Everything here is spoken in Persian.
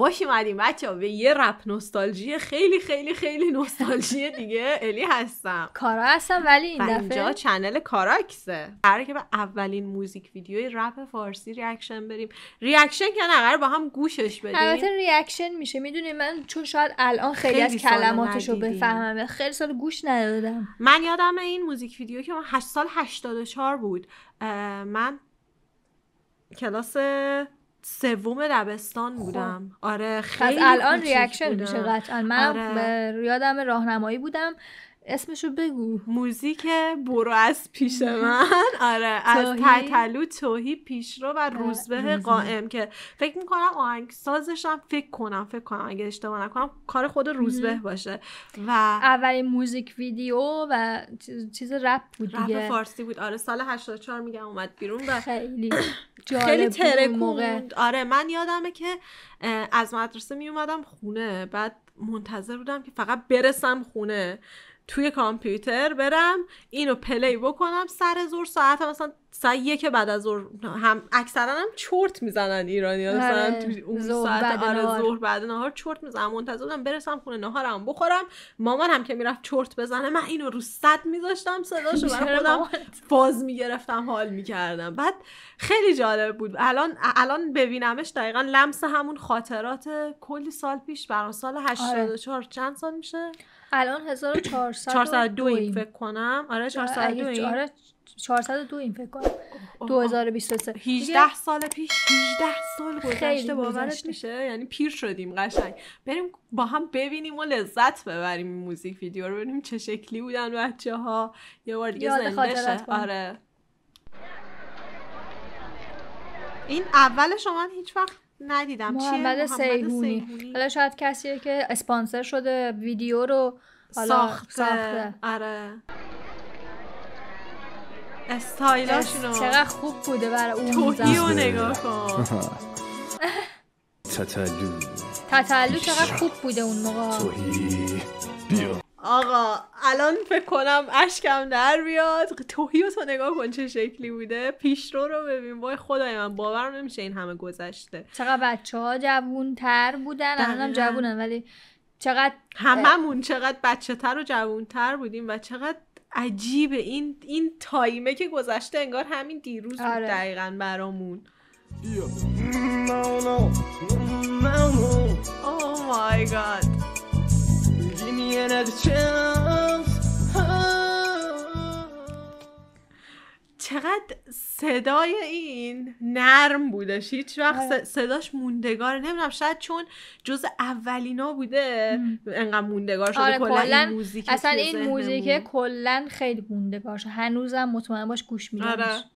خوش اومدیم بچه ها به یه رپ نوستالژی خیلی خیلی خیلی نوستالژی دیگه الی هستم کارا هستم ولی این دفعه اینجا چنل کاراکسه قراره که به اولین موزیک ویدیوی رپ فارسی ریاکشن بریم ریاکشن که نه با هم گوشش بدیم البته ریاکشن میشه میدونی من چون شاید الان خیلی, از کلماتشو بفهمم خیلی سال گوش ندادم من یادم این موزیک ویدیو که 8 سال 84 بود من کلاس سوم دبستان خب. بودم آره خیلی پس الان ریاکشن میشه قطعا من آره. یادم راهنمایی بودم اسمشو بگو موزیک برو از پیش من آره از تطلو توهی پیشرو و روزبه قائم که فکر میکنم آهنگ سازشم فکر کنم فکر کنم اگه اشتباه نکنم کار خود روزبه باشه و اولین موزیک ویدیو و چیز رپ بود دیگه رپ فارسی بود آره سال 84 میگم اومد بیرون و خیلی خیلی ترکون آره من یادمه که از مدرسه می اومدم خونه بعد منتظر بودم که فقط برسم خونه توی کامپیوتر برم اینو پلی بکنم سر زور ساعت مثلا ساعت یک بعد از ظهر هم اکثرا هم چرت میزنن ایرانی ها مثلا آره، اون ساعت آره ظهر بعد نهار چرت میزنن منتظرم برسم خونه نهارم بخورم مامان هم که میرفت چرت بزنه من اینو رو صد میذاشتم صداشو برای خودم فاز میگرفتم حال میکردم بعد خیلی جالب بود الان الان ببینمش دقیقا لمس همون خاطرات کلی سال پیش برای سال 84 آره. چند سال میشه الان 1402 آره، آره، این فکر کنم آره 402 این آره 402 این فکر کنم 2023 18 سال پیش 18 سال گذشته باورت میشه یعنی پیر شدیم قشنگ بریم با هم ببینیم و لذت ببریم این موزیک ویدیو رو ببینیم چه شکلی بودن بچه ها یه بار دیگه زنده شد آره این اول شما هیچ وقت ندیدم محمد, محمد سیهونی. حالا شاید کسیه که اسپانسر شده ویدیو رو حالا ساخته, ساخته. آره استایلاشونو چقدر خوب بوده برای اون توهیو نگاه کن تتلو تتلو چقدر خوب بوده اون موقع توهی بیا آقا الان فکر کنم اشکم در بیاد توهی تو نگاه کن چه شکلی بوده پیشرو رو ببین وای خدای من باور نمیشه این همه گذشته چقدر بچه ها جوون تر بودن هم جوونن ولی چقدر هممون چقدر بچه تر و جوون تر بودیم و چقدر عجیبه این این تایمه که گذشته انگار همین دیروز آره. دقیقا برامون او مای گاد چقدر صدای این نرم بودش هیچ وقت آره. صداش موندگار نمیدونم شاید چون جز اولینا بوده انقدر موندگار شده آره، کلا این موزیک اصلا این موزیک کلا خیلی موندگار شده هنوزم مطمئن باش گوش میدم آره.